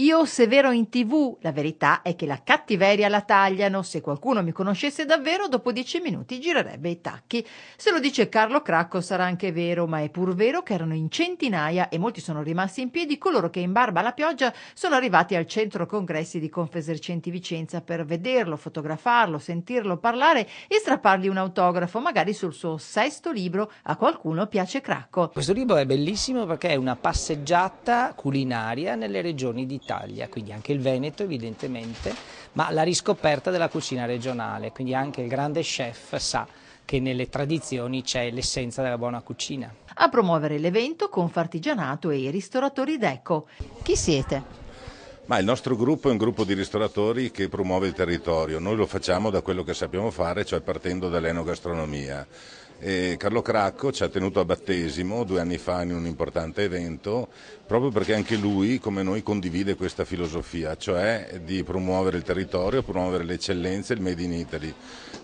Io se vero in tv, la verità è che la cattiveria la tagliano, se qualcuno mi conoscesse davvero dopo dieci minuti girerebbe i tacchi. Se lo dice Carlo Cracco sarà anche vero, ma è pur vero che erano in centinaia e molti sono rimasti in piedi coloro che in barba alla pioggia sono arrivati al centro congressi di Confesercenti Vicenza per vederlo, fotografarlo, sentirlo parlare e strappargli un autografo, magari sul suo sesto libro A qualcuno piace Cracco. Questo libro è bellissimo perché è una passeggiata culinaria nelle regioni d'Italia Italia, quindi anche il Veneto evidentemente, ma la riscoperta della cucina regionale, quindi anche il grande chef sa che nelle tradizioni c'è l'essenza della buona cucina. A promuovere l'evento con Fartigianato e i ristoratori d'Eco. Chi siete? Ma il nostro gruppo è un gruppo di ristoratori che promuove il territorio, noi lo facciamo da quello che sappiamo fare, cioè partendo dall'enogastronomia. E Carlo Cracco ci ha tenuto a battesimo due anni fa in un importante evento, proprio perché anche lui, come noi, condivide questa filosofia, cioè di promuovere il territorio, promuovere le eccellenze, il Made in Italy.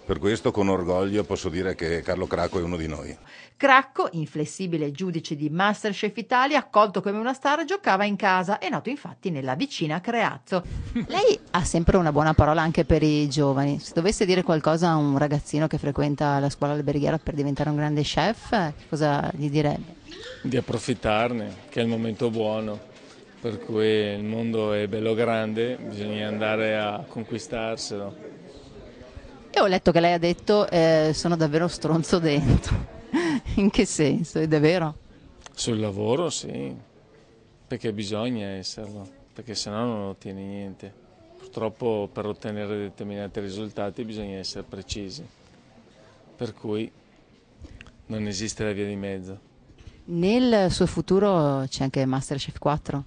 Per questo con orgoglio posso dire che Carlo Cracco è uno di noi. Cracco, inflessibile giudice di Masterchef Italia, accolto come una star, giocava in casa, è nato infatti nella vicina Creazzo. Lei ha sempre una buona parola anche per i giovani. Se dovesse dire qualcosa a un ragazzino che frequenta la scuola alberghiera per diventare diventare un grande chef, cosa gli direbbe? Di approfittarne, che è il momento buono, per cui il mondo è bello grande, bisogna andare a conquistarselo. E ho letto che lei ha detto eh, sono davvero stronzo dentro. In che senso? Ed è vero? Sul lavoro sì, perché bisogna esserlo, perché sennò non ottieni niente. Purtroppo per ottenere determinati risultati bisogna essere precisi. Per cui non esiste la via di mezzo. Nel suo futuro c'è anche Masterchef 4?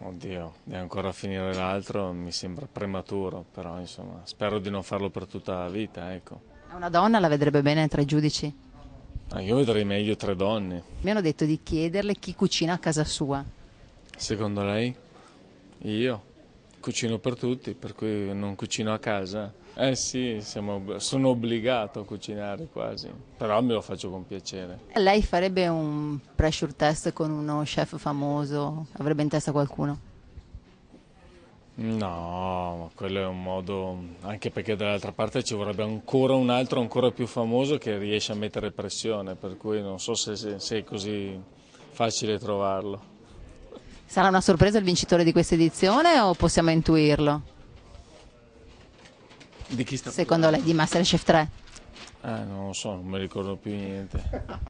Oddio, devo ancora finire l'altro, mi sembra prematuro, però insomma, spero di non farlo per tutta la vita, ecco. Una donna la vedrebbe bene tra i giudici? Ah, io vedrei meglio tre donne. Mi hanno detto di chiederle chi cucina a casa sua. Secondo lei? Io cucino per tutti, per cui non cucino a casa. Eh sì, siamo, sono obbligato a cucinare quasi, però me lo faccio con piacere. Lei farebbe un pressure test con uno chef famoso? Avrebbe in testa qualcuno? No, ma quello è un modo, anche perché dall'altra parte ci vorrebbe ancora un altro, ancora più famoso che riesce a mettere pressione, per cui non so se, se, se è così facile trovarlo. Sarà una sorpresa il vincitore di questa edizione o possiamo intuirlo? Di chi sta Secondo lei di Masterchef 3? Eh, non lo so, non mi ricordo più niente.